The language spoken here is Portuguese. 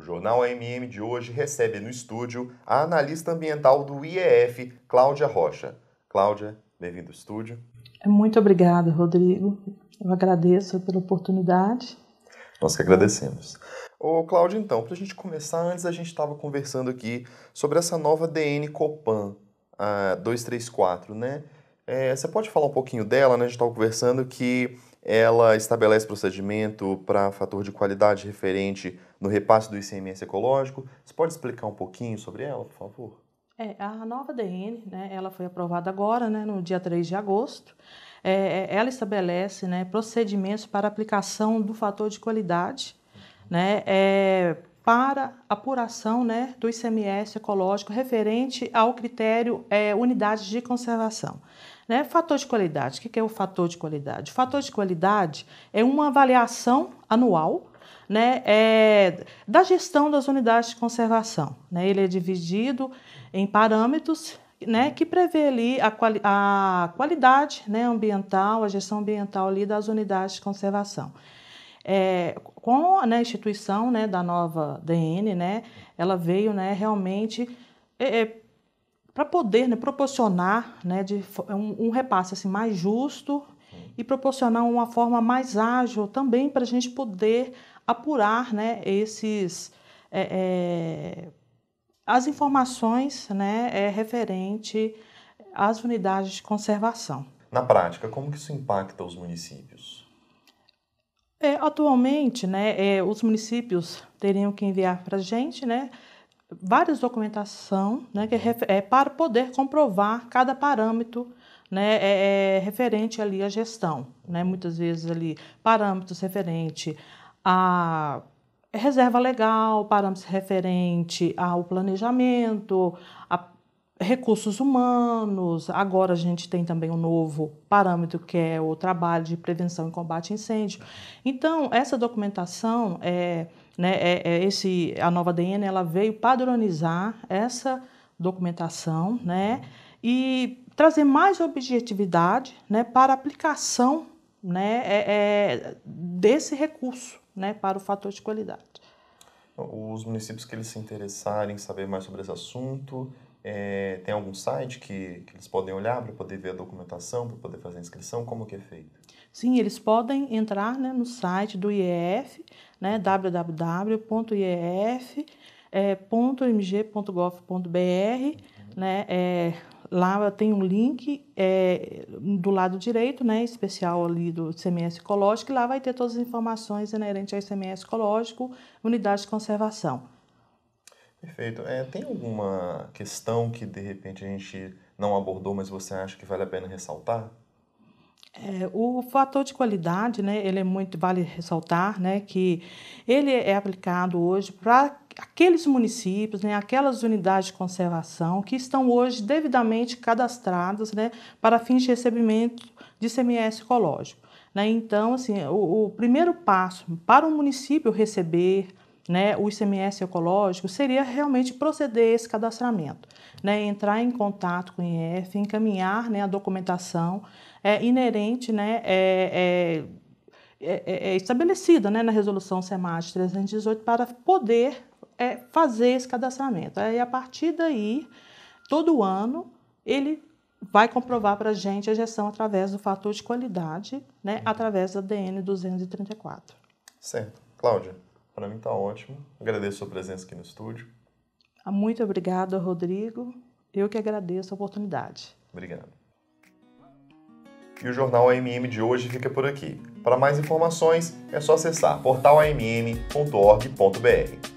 O Jornal MM de hoje recebe no estúdio a analista ambiental do IEF, Cláudia Rocha. Cláudia, bem-vindo ao estúdio. Muito obrigada, Rodrigo. Eu agradeço pela oportunidade. Nós que agradecemos. Ô, Cláudia, então, para a gente começar, antes a gente estava conversando aqui sobre essa nova DN Copan a 234, né? É, você pode falar um pouquinho dela, né? A gente estava conversando que ela estabelece procedimento para fator de qualidade referente no repasse do ICMS ecológico. Você pode explicar um pouquinho sobre ela, por favor? É, a nova DN, né, ela foi aprovada agora, né, no dia 3 de agosto. É, é, ela estabelece né, procedimentos para aplicação do fator de qualidade, né, é, para apuração né, do ICMS ecológico referente ao critério é, unidades de conservação. Né? Fator de qualidade, o que é o fator de qualidade? O fator de qualidade é uma avaliação anual né, é, da gestão das unidades de conservação. Né? Ele é dividido em parâmetros né, que prevê ali a, quali a qualidade né, ambiental, a gestão ambiental ali das unidades de conservação é, com a né, instituição né, da nova DN, né, ela veio né, realmente é, é, para poder né, proporcionar né, de, um, um repasse assim, mais justo e proporcionar uma forma mais ágil também para a gente poder apurar né, esses é, é, as informações né, é, referente às unidades de conservação. Na prática, como que isso impacta os municípios? É, atualmente, né, é, os municípios teriam que enviar para a gente, né, várias documentação, né, que é, é, para poder comprovar cada parâmetro, né, é, é, referente ali à gestão, né, muitas vezes ali parâmetros referente à reserva legal, parâmetros referente ao planejamento, a recursos humanos, agora a gente tem também um novo parâmetro que é o trabalho de prevenção e combate a incêndio. Então, essa documentação, é, né, é, é esse, a nova DNA ela veio padronizar essa documentação né, e trazer mais objetividade né, para a aplicação né, é, é desse recurso né, para o fator de qualidade. Os municípios que eles se interessarem em saber mais sobre esse assunto, é, tem algum site que, que eles podem olhar para poder ver a documentação, para poder fazer a inscrição? Como que é feito? Sim, eles podem entrar né, no site do IEF, né, www.ief.mg.gov.br. Eh, uhum. Né, é, lá tem um link é, do lado direito, né, especial ali do ICMS ecológico, e lá vai ter todas as informações inerentes ao ICMS ecológico, unidade de conservação. Perfeito. É, tem alguma questão que de repente a gente não abordou, mas você acha que vale a pena ressaltar? É, o fator de qualidade, né, ele é muito vale ressaltar, né, que ele é aplicado hoje para aqueles municípios, né, aquelas unidades de conservação que estão hoje devidamente cadastradas, né, para fins de recebimento de CMS ecológico. Né? Então, assim, o, o primeiro passo para o município receber né, o ICMS ecológico, seria realmente proceder esse cadastramento, né, entrar em contato com o IEF, encaminhar né, a documentação é, inerente, né, é, é, estabelecida né, na resolução SEMAD 318 para poder fazer esse cadastramento. Aí, a partir daí, todo ano, ele vai comprovar para a gente a gestão através do fator de qualidade, né, através da DN 234. Certo. Cláudia. Para mim está ótimo. Agradeço a sua presença aqui no estúdio. Ah, muito obrigado, Rodrigo. Eu que agradeço a oportunidade. Obrigado. E o Jornal AMM de hoje fica por aqui. Para mais informações, é só acessar portalamm.org.br.